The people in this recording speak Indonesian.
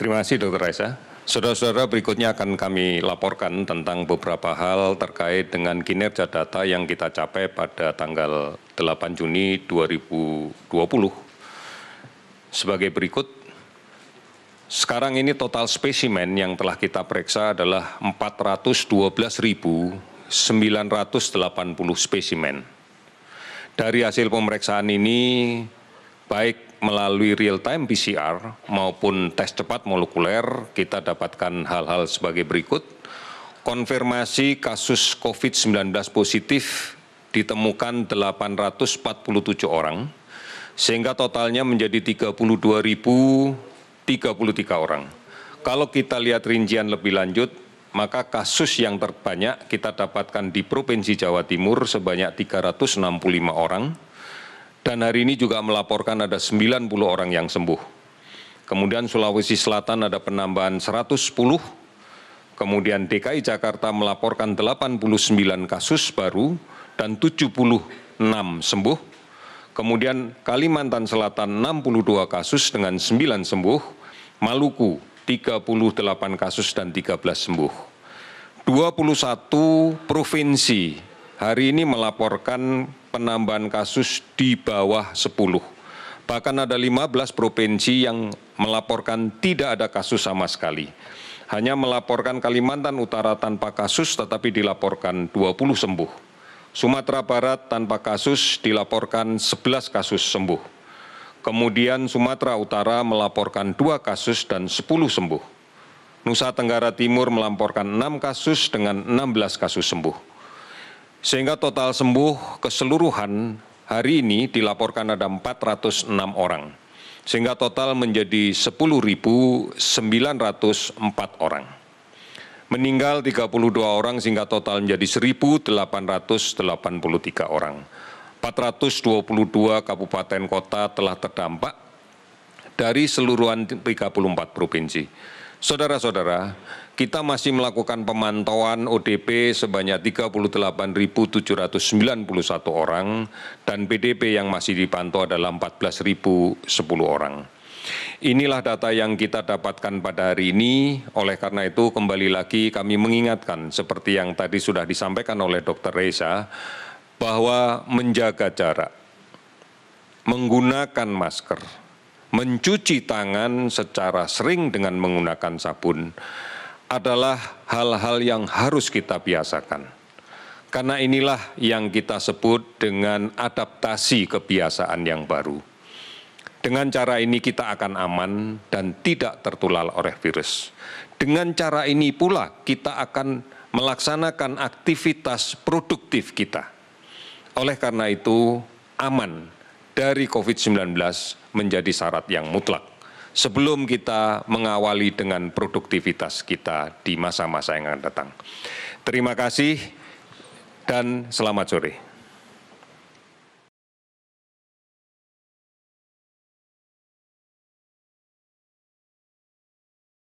Terima kasih Dr. Raisa. Saudara-saudara berikutnya akan kami laporkan tentang beberapa hal terkait dengan kinerja data yang kita capai pada tanggal 8 Juni 2020. Sebagai berikut, sekarang ini total spesimen yang telah kita periksa adalah 412.980 spesimen. Dari hasil pemeriksaan ini, baik melalui real time PCR maupun tes cepat molekuler kita dapatkan hal-hal sebagai berikut. Konfirmasi kasus COVID-19 positif ditemukan 847 orang sehingga totalnya menjadi 32.033 orang. Kalau kita lihat rincian lebih lanjut, maka kasus yang terbanyak kita dapatkan di Provinsi Jawa Timur sebanyak 365 orang dan hari ini juga melaporkan ada sembilan puluh orang yang sembuh. Kemudian Sulawesi Selatan ada penambahan 110, kemudian DKI Jakarta melaporkan 89 kasus baru dan 76 sembuh. Kemudian Kalimantan Selatan 62 kasus dengan 9 sembuh, Maluku 38 kasus dan 13 sembuh. 21 provinsi hari ini melaporkan penambahan kasus di bawah 10. Bahkan ada 15 provinsi yang melaporkan tidak ada kasus sama sekali. Hanya melaporkan Kalimantan Utara tanpa kasus tetapi dilaporkan 20 sembuh. Sumatera Barat tanpa kasus dilaporkan 11 kasus sembuh. Kemudian Sumatera Utara melaporkan 2 kasus dan 10 sembuh. Nusa Tenggara Timur melaporkan 6 kasus dengan 16 kasus sembuh sehingga total sembuh keseluruhan hari ini dilaporkan ada 406 orang, sehingga total menjadi 10.904 orang. Meninggal 32 orang sehingga total menjadi 1.883 orang. 422 kabupaten kota telah terdampak dari seluruhan 34 provinsi. Saudara-saudara, kita masih melakukan pemantauan ODP sebanyak 38.791 orang dan PDP yang masih dipantau adalah 14.010 orang. Inilah data yang kita dapatkan pada hari ini. Oleh karena itu, kembali lagi kami mengingatkan, seperti yang tadi sudah disampaikan oleh Dr. Reza, bahwa menjaga jarak, menggunakan masker, mencuci tangan secara sering dengan menggunakan sabun adalah hal-hal yang harus kita biasakan. Karena inilah yang kita sebut dengan adaptasi kebiasaan yang baru. Dengan cara ini kita akan aman dan tidak tertular oleh virus. Dengan cara ini pula kita akan melaksanakan aktivitas produktif kita. Oleh karena itu, aman dari COVID-19 menjadi syarat yang mutlak sebelum kita mengawali dengan produktivitas kita di masa-masa yang akan datang. Terima kasih dan selamat sore.